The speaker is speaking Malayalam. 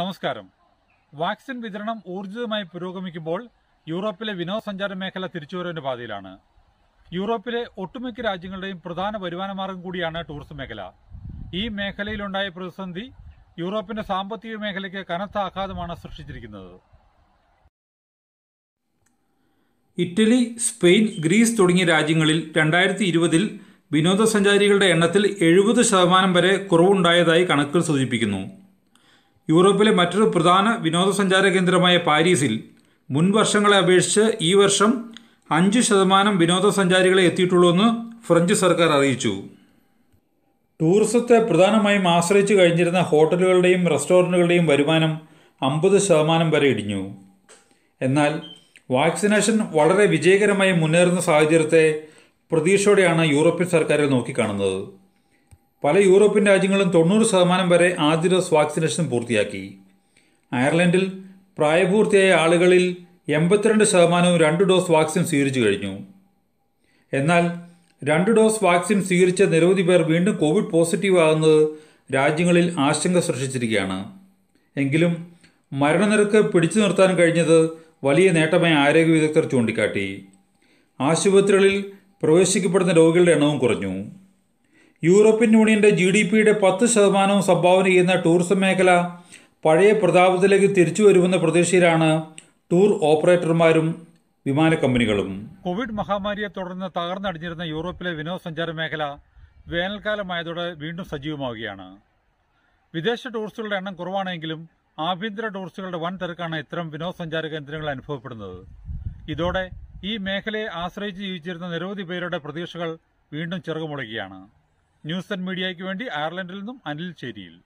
നമസ്കാരം വാക്സിൻ വിതരണം ഊർജിതമായി പുരോഗമിക്കുമ്പോൾ യൂറോപ്പിലെ വിനോദസഞ്ചാര മേഖല തിരിച്ചുവരവിന്റെ പാതയിലാണ് യൂറോപ്പിലെ ഒട്ടുമിക്ക രാജ്യങ്ങളുടെയും പ്രധാന വരുമാനമാർഗം കൂടിയാണ് ടൂറിസം മേഖല ഈ മേഖലയിലുണ്ടായ പ്രതിസന്ധി യൂറോപ്പിന്റെ സാമ്പത്തിക മേഖലയ്ക്ക് കനത്ത ആഘാതമാണ് സൃഷ്ടിച്ചിരിക്കുന്നത് ഇറ്റലി സ്പെയിൻ ഗ്രീസ് തുടങ്ങിയ രാജ്യങ്ങളിൽ രണ്ടായിരത്തി ഇരുപതിൽ വിനോദസഞ്ചാരികളുടെ എണ്ണത്തിൽ എഴുപത് ശതമാനം വരെ കുറവുണ്ടായതായി കണക്കുകൾ സൂചിപ്പിക്കുന്നു യൂറോപ്പിലെ മറ്റൊരു പ്രധാന വിനോദസഞ്ചാര കേന്ദ്രമായ പാരീസിൽ മുൻ വർഷങ്ങളെ അപേക്ഷിച്ച് ഈ വർഷം അഞ്ച് ശതമാനം വിനോദസഞ്ചാരികളെ എന്ന് ഫ്രഞ്ച് സർക്കാർ അറിയിച്ചു ടൂറിസത്തെ പ്രധാനമായും ആശ്രയിച്ചു കഴിഞ്ഞിരുന്ന ഹോട്ടലുകളുടെയും റെസ്റ്റോറൻറ്റുകളുടെയും വരുമാനം അമ്പത് ശതമാനം വരെ ഇടിഞ്ഞു എന്നാൽ വാക്സിനേഷൻ വളരെ വിജയകരമായി മുന്നേറുന്ന സാഹചര്യത്തെ പ്രതീക്ഷയോടെയാണ് യൂറോപ്യൻ സർക്കാരിൽ നോക്കിക്കാണുന്നത് പല യൂറോപ്യൻ രാജ്യങ്ങളും തൊണ്ണൂറ് ശതമാനം വരെ ആദ്യ ഡോസ് വാക്സിനേഷൻ പൂർത്തിയാക്കി അയർലൻഡിൽ പ്രായപൂർത്തിയായ ആളുകളിൽ എൺപത്തിരണ്ട് ശതമാനവും രണ്ട് ഡോസ് വാക്സിൻ സ്വീകരിച്ചു കഴിഞ്ഞു എന്നാൽ രണ്ട് ഡോസ് വാക്സിൻ സ്വീകരിച്ച നിരവധി പേർ വീണ്ടും കോവിഡ് പോസിറ്റീവ് ആകുന്നത് രാജ്യങ്ങളിൽ ആശങ്ക സൃഷ്ടിച്ചിരിക്കുകയാണ് എങ്കിലും മരണനിരക്ക് പിടിച്ചു നിർത്താൻ കഴിഞ്ഞത് വലിയ നേട്ടമായി ആരോഗ്യ വിദഗ്ധർ ചൂണ്ടിക്കാട്ടി ആശുപത്രികളിൽ പ്രവേശിക്കപ്പെടുന്ന രോഗികളുടെ എണ്ണവും കുറഞ്ഞു യൂറോപ്യൻ യൂണിയന്റെ ജി ഡി പിയുടെ പത്ത് ശതമാനവും സംഭാവന ചെയ്യുന്ന ടൂറിസം മേഖല പഴയ പ്രതാപത്തിലേക്ക് തിരിച്ചു വരുമെന്ന പ്രതീക്ഷയിലാണ് ടൂർ ഓപ്പറേറ്റർമാരും വിമാന കമ്പനികളും കോവിഡ് മഹാമാരിയെ തുടർന്ന് തകർന്നടിഞ്ഞിരുന്ന യൂറോപ്പിലെ വിനോദസഞ്ചാര മേഖല വേനൽക്കാലമായതോടെ വീണ്ടും സജീവമാവുകയാണ് വിദേശ ടൂറിസ്റ്റുകളുടെ എണ്ണം കുറവാണെങ്കിലും ആഭ്യന്തര ടൂറിസ്റ്റുകളുടെ വൻ തിരക്കാണ് ഇത്തരം വിനോദസഞ്ചാര കേന്ദ്രങ്ങൾ അനുഭവപ്പെടുന്നത് ഇതോടെ ഈ മേഖലയെ ആശ്രയിച്ച് ജീവിച്ചിരുന്ന നിരവധി പേരുടെ പ്രതീക്ഷകൾ വീണ്ടും ചെറുകുമുളയ്ക്കുകയാണ് ന്യൂസ് ആൻഡ് മീഡിയയ്ക്ക് വേണ്ടി അയർലൻഡിൽ നിന്നും അനിൽ ചേരിയിൽ